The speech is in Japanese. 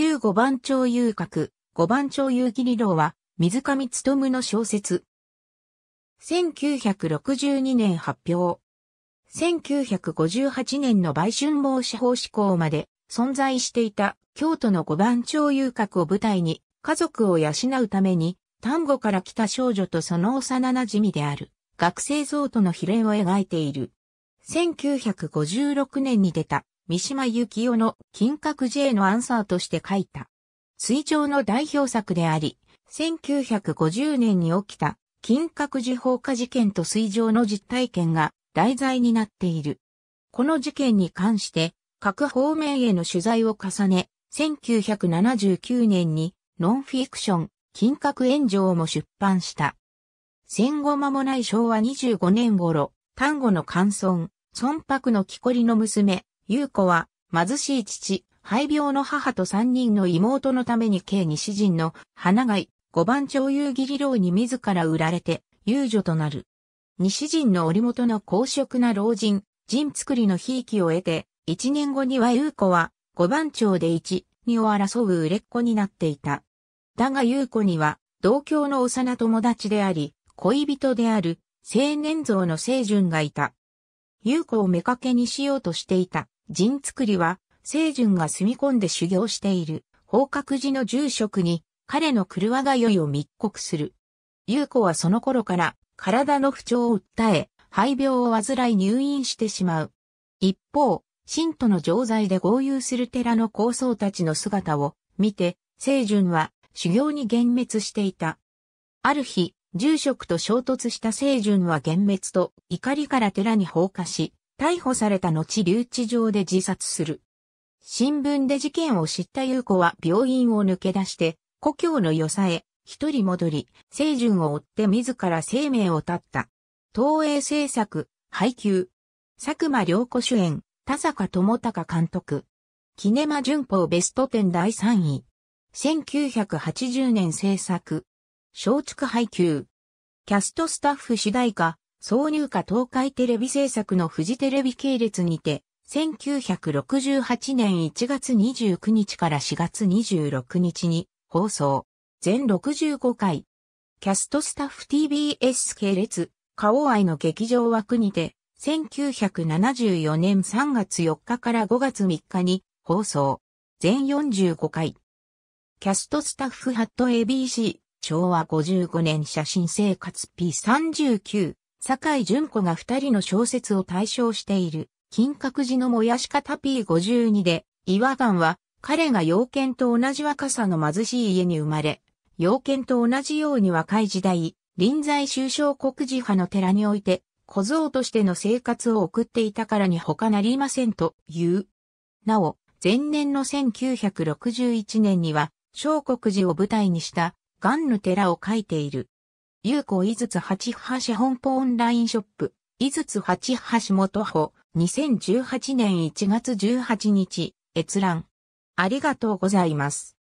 旧五番町遊郭、五番町遊霧理論は、水上努の小説。1962年発表。1958年の売春防止法施行まで存在していた京都の五番町遊郭を舞台に家族を養うために丹後から来た少女とその幼馴染である学生像との比例を描いている。1956年に出た三島由紀夫の金閣寺へのアンサーとして書いた。水上の代表作であり、1950年に起きた金閣寺放火事件と水上の実体験が題材になっている。この事件に関して各方面への取材を重ね、1979年にノンフィクション金閣炎上も出版した。戦後間もない昭和25年頃、丹後の乾村、孫白の木こりの娘、優子は、貧しい父、肺病の母と三人の妹のために計西人の花貝、五番町遊義理郎に自ら売られて、遊女となる。西人の織元の公職な老人、人作りの悲劇を得て、一年後には優子は、五番町で一、二を争う売れっ子になっていた。だが優子には、同郷の幼友達であり、恋人である、青年像の清純がいた。優子を目かけにしようとしていた。陣作りは、清順が住み込んで修行している、宝覚寺の住職に、彼の狂がよいを密告する。優子はその頃から、体の不調を訴え、肺病を患い入院してしまう。一方、信徒の錠剤で合流する寺の高僧たちの姿を見て、清順は修行に幻滅していた。ある日、住職と衝突した清順は幻滅と怒りから寺に放火し、逮捕された後留置場で自殺する。新聞で事件を知った優子は病院を抜け出して、故郷の与さへ、一人戻り、清純を追って自ら生命を絶った。東映制作、配給。佐久間良子主演、田坂智隆監督。キネマ旬報ベスト10第3位。1980年制作。松竹配給。キャストスタッフ主題歌、挿入歌東海テレビ制作のフジテレビ系列にて、1968年1月29日から4月26日に放送。全65回。キャストスタッフ TBS 系列、オア愛の劇場枠にて、1974年3月4日から5月3日に放送。全45回。キャストスタッフハット ABC、昭和55年写真生活 P39、坂井淳子が二人の小説を対象している、金閣寺の燃やし方 P52 で、岩岩は、彼が妖剣と同じ若さの貧しい家に生まれ、妖剣と同じように若い時代、臨在宗小国寺派の寺において、小僧としての生活を送っていたからに他なりませんという。なお、前年の1961年には、小国寺を舞台にした、ガンヌ寺を書いている。有効井筒八橋本舗オンラインショップ、井筒八橋元歩、2018年1月18日、閲覧。ありがとうございます。